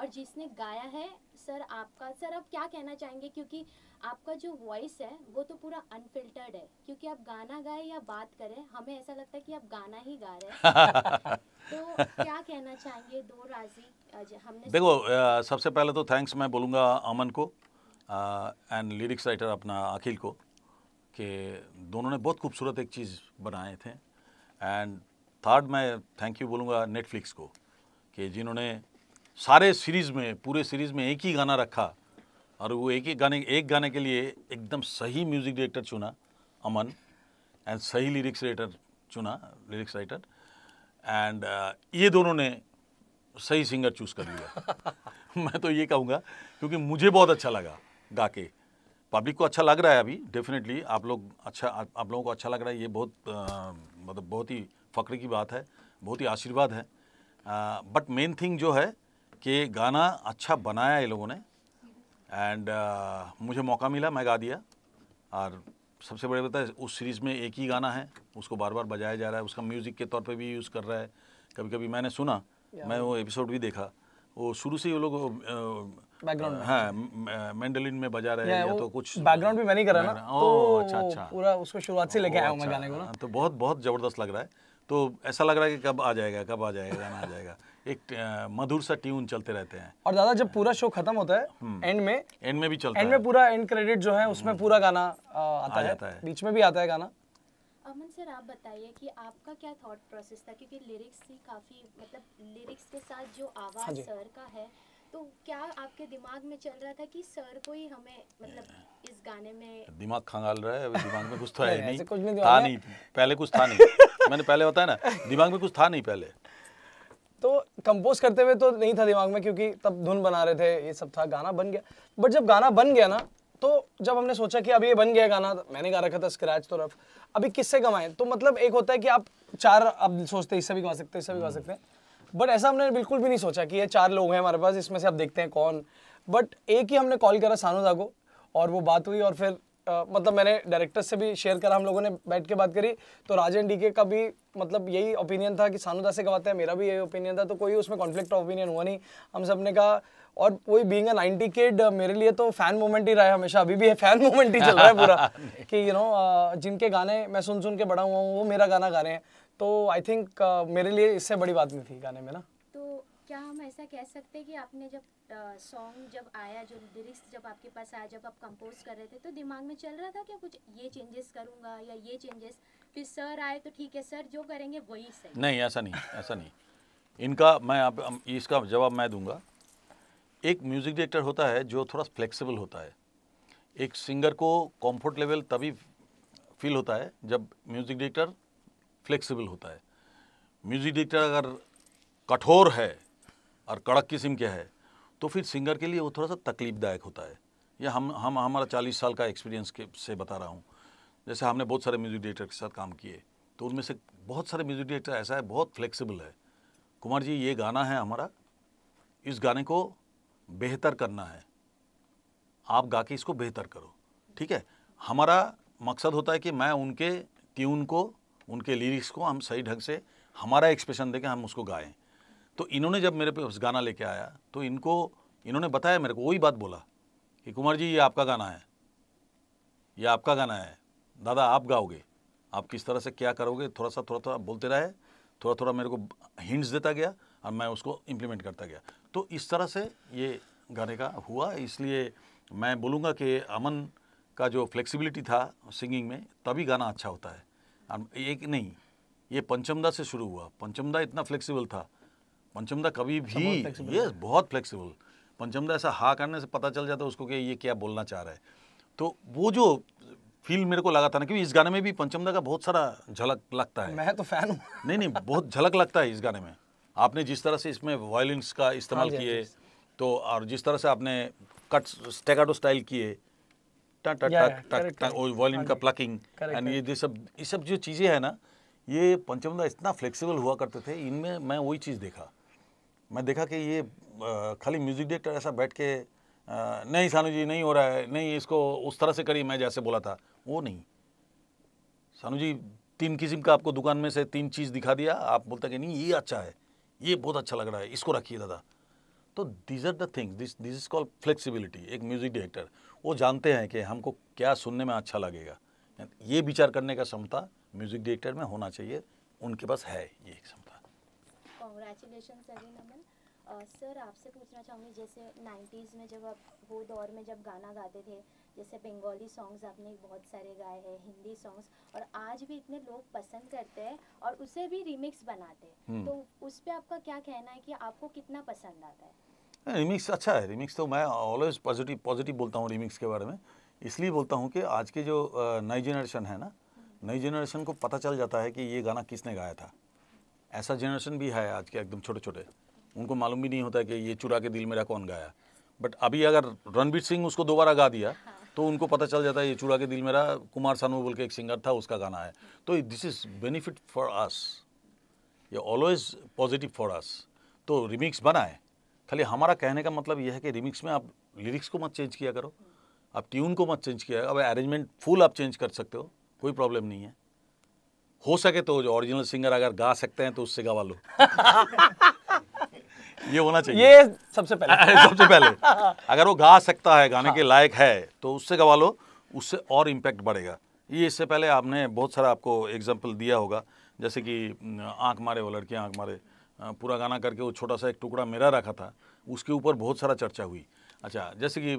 और जिसने गाया है सर आपका सर आप क्या कहना चाहेंगे क्योंकि आपका जो वॉइस है वो तो पूरा अनफिल्टर्ड है क्योंकि आप गाना गाए या बात करें हमें ऐसा लगता है कि आप गाना ही गा रहे हैं तो क्या कहना चाहेंगे दो राजी हमने देखो सबसे पहले तो थैंक्स मैं बोलूँगा अमन को एंड लिरिक्स राइटर अपना अखिल को कि दोनों ने बहुत खूबसूरत एक चीज़ बनाए थे एंड थर्ड मैं थैंक यू बोलूँगा नेटफ्लिक्स को कि जिन्होंने सारे सीरीज़ में पूरे सीरीज़ में एक ही गाना रखा और वो एक ही गाने एक गाने के लिए एकदम सही म्यूज़िक डायरेक्टर चुना अमन एंड सही लिरिक्स राइटर चुना लिरिक्स राइटर एंड uh, ये दोनों ने सही सिंगर चूज़ कर लिया मैं तो ये कहूँगा क्योंकि मुझे बहुत अच्छा लगा गा के पब्लिक को अच्छा लग रहा है अभी डेफिनेटली आप लोग अच्छा आप, आप लोगों को अच्छा लग रहा है ये बहुत uh, मतलब बहुत ही फ़ख्र की बात है बहुत ही आशीर्वाद है बट मेन थिंग जो है कि गाना अच्छा बनाया ये लोगों ने एंड uh, मुझे मौका मिला मैं गा दिया और सबसे बड़े बताए उस सीरीज़ में एक ही गाना है उसको बार बार बजाया जा रहा है उसका म्यूज़िक के तौर पे भी यूज़ कर रहा है कभी कभी मैंने सुना मैं वो एपिसोड भी देखा वो शुरू से ही वो लोग बैकग्राउंड uh, हाँ मेंडलिन में बजा रहे हैं या तो कुछ बैकग्राउंड भी मैंने करा ना तो अच्छा अच्छा पूरा उसको शुरुआत से लेके आया हूँ मैं अच्छा। गाने को ना हाँ, तो बहुत बहुत ज़बरदस्त लग रहा है तो ऐसा लग रहा है कि कब आ जाएगा कब आ जाएगा गाना आ जाएगा एक मधुर सा ट्यून चलते रहते हैं और दादा जब पूरा शो खत्म होता है एंड हम्म। में एंड में भी चलता एंड में पूरा एंड क्रेडिट जो है उसमें हम्म। पूरा गाना आता जाता है बीच में भी आता है गाना अमन सर आप बताइए कि आपका क्या थॉट प्रोसेस था क्योंकि लिरिक्स ही काफ़ी मतलब लिरिक्स के साथ जो हाँ आवाज़ सर का है तो क्या आपके दिमाग में चल रहा था कि सर को ही हमें मतलब इस गाने में दिमाग खंगाल रहा है दिमाग में कुछ तो है नहीं कुछ नहीं था नहीं पहले कुछ था नहीं मैंने पहले बताया ना दिमाग में कुछ था नहीं पहले तो कंपोज करते हुए तो नहीं था दिमाग में क्योंकि तब धुन बना रहे थे ये सब था गाना बन गया बट जब गाना बन गया ना तो जब हमने सोचा कि अब ये बन गया गाना तो मैंने गा रखा था स्क्रैच तो रफ अभी किससे कमाएं तो मतलब एक होता है कि आप चार अब सोचते हैं इससे भी गा सकते हैं इससे भी गा हम्म। सकते हैं बट ऐसा हमने बिल्कुल भी नहीं सोचा कि ये चार लोग हैं हमारे पास इसमें से आप देखते हैं कौन बट एक ही हमने कॉल करा सानू दा को और वो बात हुई और फिर मतलब मैंने डायरेक्टर से भी शेयर करा हम लोगों ने बैठ के बात करी तो राजन डीके का भी मतलब यही ओपिनियन था कि सानू से गवाते हैं मेरा भी यही ओपिनियन था तो कोई उसमें कॉन्फ्लिक्ट ओपिनियन हुआ नहीं हम सब ने कहा और कोई बींग नाइनटी केड मेरे लिए तो फैन मोमेंट ही रहा है हमेशा अभी भी है फैन मोमेंट ही चल रहा है पूरा कि यू नो जिनके गाने मैं सुन सुन के बड़ा हुआ हूँ वो मेरा गाना गा रहे हैं तो आई थिंक मेरे लिए इससे बड़ी बात नहीं थी गाने में ना तो क्या हम ऐसा कह सकते हैं कि आपने जब सॉन्ग जब आया जो लिरिक्स जब आपके पास आया जब आप कंपोज कर रहे थे तो दिमाग में चल रहा था कि कुछ ये चेंजेस करूँगा या ये चेंजेस फिर सर आए तो ठीक है सर जो करेंगे वही सही नहीं ऐसा नहीं ऐसा नहीं इनका मैं आप इसका जवाब मैं दूंगा एक म्यूज़िक डायरेक्टर होता है जो थोड़ा फ्लेक्सिबल होता है एक सिंगर को कंफर्ट लेवल तभी फील होता है जब म्यूज़िक डायरेक्टर फ्लेक्सिबल होता है म्यूज़िक डायरेक्टर अगर कठोर है और कड़क किस्म के है तो फिर सिंगर के लिए वो थोड़ा सा तकलीफ़दायक होता है यह हम हम हमारा चालीस साल का एक्सपीरियंस के से बता रहा हूँ जैसे हमने बहुत सारे म्यूजिक डायरेक्टर के साथ काम किए तो उनमें से बहुत सारे म्यूजिक डायरेक्टर ऐसा है बहुत फ्लेक्सिबल है कुमार जी ये गाना है हमारा इस गाने को बेहतर करना है आप गा के इसको बेहतर करो ठीक है हमारा मकसद होता है कि मैं उनके ट्यून को उनके लिरिक्स को हम सही ढंग से हमारा एक्सप्रेशन देकर हम उसको गाएँ तो इन्होंने जब मेरे पे गाना लेके आया तो इनको इन्होंने बताया मेरे को वही बात बोला कि कुमार जी ये आपका गाना है ये आपका गाना है दादा आप गाओगे आप किस तरह से क्या करोगे थोड़ा सा थोड़ा थोड़ा बोलते रहे थोड़ा थोड़ा मेरे को हिंट्स देता गया और मैं उसको इम्प्लीमेंट करता गया तो इस तरह से ये गाने का हुआ इसलिए मैं बोलूँगा कि अमन का जो फ्लेक्सिबिलिटी था सिंगिंग में तभी गाना अच्छा होता है एक नहीं ये पंचमदा से शुरू हुआ पंचमदा इतना फ्लेक्सिबल था पंचमदा कभी भी ये बहुत फ्लेक्सिबल पंचमदा ऐसा हा करने से पता चल जाता है उसको कि ये क्या बोलना चाह रहा है तो वो जो फील मेरे को लगा था ना क्योंकि इस गाने में भी पंचमदा का बहुत सारा झलक लगता है मैं तो फैन हूँ नहीं नहीं बहुत झलक लगता है इस गाने में आपने जिस तरह से इसमें वायलिंस का इस्तेमाल हाँ हाँ किए तो और जिस तरह से आपने कट स्टेगाडो स्टाइल किए टक हाँ का प्लकिंग एंड ये सब ये सब जो चीज़ें हैं ना ये पंचमदा इतना फ्लेक्सिबल हुआ करते थे इनमें मैं वही चीज़ देखा मैं देखा कि ये खाली म्यूज़िक डायरेक्टर ऐसा बैठ के नहीं सानू जी नहीं हो रहा है नहीं इसको उस तरह से करिए मैं जैसे बोला था वो नहीं सानू जी तीन किस्म का आपको दुकान में से तीन चीज़ दिखा दिया आप बोलते कि नहीं ये अच्छा है ये बहुत अच्छा लग रहा है इसको रखिए दादा तो these are the things this this is called flexibility एक म्यूज़िक डायरेक्टर वो जानते हैं कि हमको क्या सुनने में अच्छा लगेगा ये विचार करने का क्षमता म्यूज़िक डायरेक्टर में होना चाहिए उनके पास है ये क्षमता कंग्रेचुलेशन अगेन अमन सर आपसे पूछना चाहूँगी जैसे 90s में जब आप वो दौर में जब गाना गाते थे जैसे बंगाली सॉन्ग्स आपने बहुत सारे गाए हैं हिंदी सॉन्ग्स और आज भी इतने लोग पसंद करते हैं और उसे भी रिमिक्स बनाते हैं हम्म। तो उस पर आपका क्या कहना है कि आपको कितना पसंद आता है रिमिक्स हाँ, अच्छा है रिमिक्स तो मैं ऑलवेज पॉजिटिव पॉजिटिव बोलता हूँ रिमिक्स के बारे में इसलिए बोलता हूँ कि आज के जो uh, नई जनरेशन है ना हम्म। नई जनरेशन को पता चल जाता है कि ये गाना किसने गाया था ऐसा जनरेशन भी है आज के एकदम छोटे छोटे उनको मालूम भी नहीं होता कि ये चुरा के दिल मेरा कौन गाया बट अभी अगर रणबीर सिंह उसको दोबारा गा दिया तो उनको पता चल जाता है ये चुरा के दिल मेरा कुमार सानू बोल के एक सिंगर था उसका गाना है तो this is benefit for us ये ऑलवेज पॉजिटिव फॉर अस तो रिमिक्स बनाए खाली हमारा कहने का मतलब यह है कि रिमिक्स में आप लिरिक्स को मत चेंज किया करो आप ट्यून को मत चेंज किया अब अरेंजमेंट फुल आप चेंज कर सकते हो कोई प्रॉब्लम नहीं है हो सके तो जो ओरिजिनल सिंगर अगर गा सकते हैं तो उससे गवा लो ये होना चाहिए ये सबसे पहले सबसे पहले अगर वो गा सकता है गाने हाँ। के लायक है तो उससे गवा लो उससे और इम्पैक्ट बढ़ेगा ये इससे पहले आपने बहुत सारा आपको एग्जाम्पल दिया होगा जैसे कि आँख मारे वो लड़के आँख मारे पूरा गाना करके वो छोटा सा एक टुकड़ा मेरा रखा था उसके ऊपर बहुत सारा चर्चा हुई अच्छा जैसे कि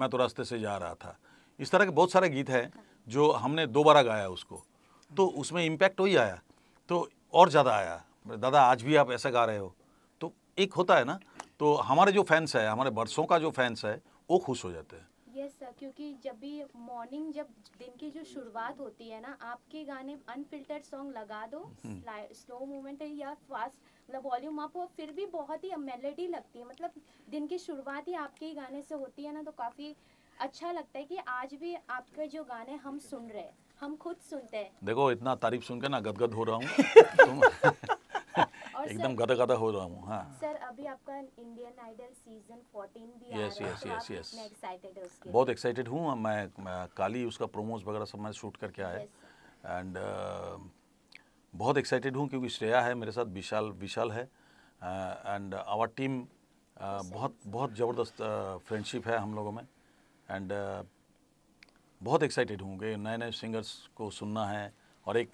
मैं तो रास्ते से जा रहा था इस तरह के बहुत सारे गीत हैं जो हमने दोबारा गाया उसको तो उसमें इम्पैक्ट वही आया तो और ज़्यादा आया दादा आज भी आप ऐसा गा रहे हो तो एक होता है ना तो हमारे जो फैंस है हमारे बरसों का जो फैंस है वो खुश हो जाते हैं यस सर क्योंकि जब भी मॉर्निंग जब दिन की जो शुरुआत होती है ना आपके गाने अनफिल्टर्ड सॉन्ग लगा दो स्लो हम्म। मूवमेंट या फास्ट मतलब वॉल्यूम अप हो फिर भी बहुत ही मेलोडी लगती है मतलब दिन की शुरुआत ही आपके ही गाने से होती है ना तो काफ़ी अच्छा लगता है कि आज भी आपके जो गाने हम सुन रहे हैं हम खुद सुनते हैं देखो इतना तारीफ सुन के ना गदगद हो रहा हूँ एकदम गदा गदा हो रहा हूँ हाँ सर अभी आपका इंडियन आइडल सीजन 14 भी यस यस यस यस बहुत एक्साइटेड हूँ मैं, मैं काली उसका प्रोमोज वगैरह सब मैं शूट करके आया एंड yes. uh, बहुत एक्साइटेड हूँ क्योंकि श्रेया है मेरे साथ विशाल विशाल है एंड आवर टीम बहुत बहुत ज़बरदस्त फ्रेंडशिप uh, है हम लोगों में एंड uh, बहुत एक्साइटेड होंगे नए नए सिंगर्स को सुनना है और एक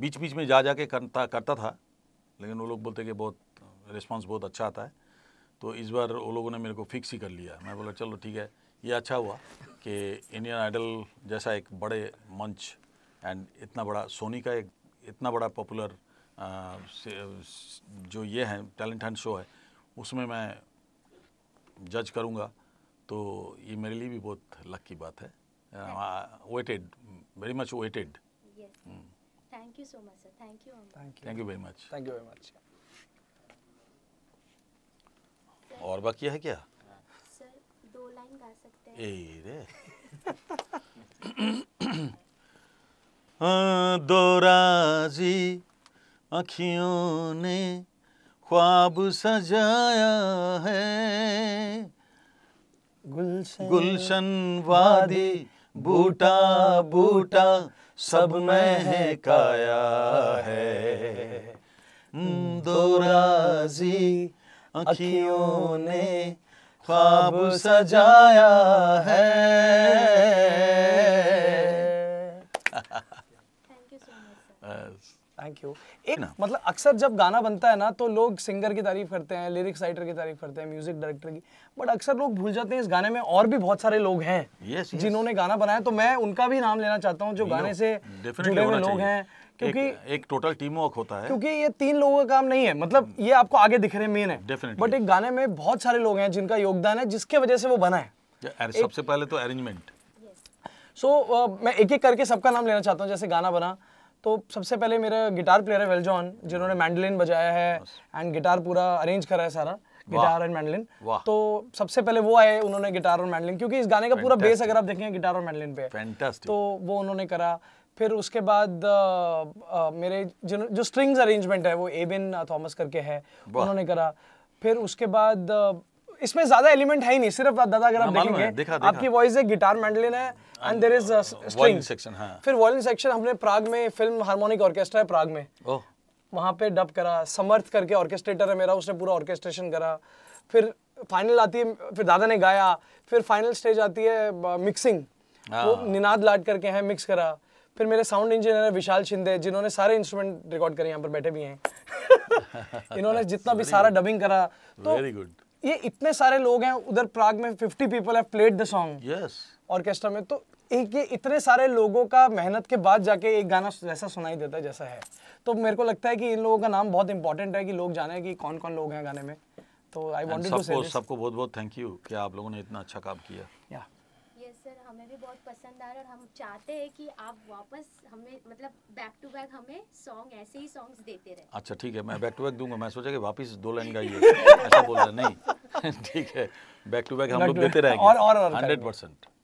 बीच बीच में जा जा के करता करता था लेकिन वो लोग बोलते कि बहुत रिस्पांस बहुत अच्छा आता है तो इस बार वो लोगों ने मेरे को फिक्स ही कर लिया मैं बोला चलो ठीक है ये अच्छा हुआ कि इंडियन आइडल जैसा एक बड़े मंच एंड इतना बड़ा सोनी का एक इतना बड़ा पॉपुलर जो ये है टैलेंट हंड शो है उसमें मैं जज करूँगा तो ये मेरे लिए भी बहुत लक की बात है waited very much waited thank you so much sir thank you thank you very much thank you very much और बाकी है क्या सर दो लाइन गा सकते हैं ए रे हाँ, दो राजी अखियों ने ख्वाब सजाया है गुलशन गुलशन वादी बूटा बूटा सब काया है दोराजी अखियों ने ख्वाब सजाया है थैंक यू एक मतलब अक्सर जब गाना बनता है ना तो लोग सिंगर की तारीफ करते हैं लिरिक्स राइटर की तारीफ करते हैं म्यूजिक डायरेक्टर की बट अक्सर लोग भूल जाते हैं इस गाने में और भी बहुत सारे लोग हैं yes, yes. जिन्होंने गाना बनाया तो मैं उनका भी नाम लेना चाहता हूँ जो गाने से जुड़े हुए लोग हैं क्योंकि एक, एक टोटल टीम वर्क होता है क्योंकि ये तीन लोगों का काम नहीं है मतलब hmm. ये आपको आगे दिख रहे मेन है डेफिनेटली बट एक गाने में बहुत सारे लोग हैं जिनका योगदान है जिसके वजह से वो बना है सबसे पहले तो अरेंजमेंट सो so, uh, मैं एक एक करके सबका नाम लेना चाहता हूँ जैसे गाना बना तो सबसे पहले मेरा गिटार प्लेयर है वेलजॉन जिन्होंने मैंडलिन बजाया है एंड गिटार पूरा अरेंज करा है सारा गिटार एंड मैंडलिन तो सबसे पहले वो आए उन्होंने गिटार और मैंडलिन क्योंकि इस गाने का पूरा बेस अगर आप देखेंगे गिटार और मैंडलिन पे तो वो उन्होंने करा फिर उसके बाद आ, आ, मेरे जिन जो स्ट्रिंग्स अरेंजमेंट है वो एबिन थॉमस करके है उन्होंने करा फिर उसके बाद इसमें ज्यादा एलिमेंट है ही नहीं सिर्फ दादा अगर आप हाँ, देखेंगे आपकी वॉइस है गिटार मैंडलिन है and there is string section हाँ। फिर वॉयलिन सेक्शन हमने प्राग में फिल्म हार्मोनिक ऑर्केस्ट्रा है प्राग में वहां पे डब करा समर्थ करके ऑर्केस्ट्रेटर है मेरा उसने पूरा ऑर्केस्ट्रेशन करा फिर फाइनल आती है फिर दादा ने गाया फिर फाइनल स्टेज आती है मिक्सिंग हाँ। वो निनाद लाट करके हैं मिक्स करा फिर मेरे साउंड इंजीनियर है विशाल शिंदे जिन्होंने सारे इंस्ट्रूमेंट रिकॉर्ड करे यहाँ पर बैठे भी हैं इन्होंने जितना भी सारा डबिंग करा तो ये इतने सारे लोग हैं उधर प्राग में 50 people have played the song yes orchestra में तो एक ये इतने सारे लोगों का मेहनत के बाद जाके एक गाना जैसा सुनाई देता है जैसा है तो मेरे को लगता है कि इन लोगों का नाम बहुत इंपॉर्टेंट है कि लोग जाने कि कौन कौन लोग हैं गाने में तो आई वॉन्ट सबको बहुत बहुत थैंक यू कि आप लोगों ने इतना अच्छा काम किया yeah. हमें भी बहुत पसंद आया और हम चाहते हैं कि आप वापस हमें मतलब बैक टू बैक हमें सॉन्ग ऐसे ही सॉन्ग्स देते रहे अच्छा ठीक है मैं बैक टू बैक दूंगा मैं सोचा कि वापस दो लाइन गाइए ऐसा बोल रहे नहीं ठीक है बैक टू बैक हम लोग देते रहेंगे और और 100 परसेंट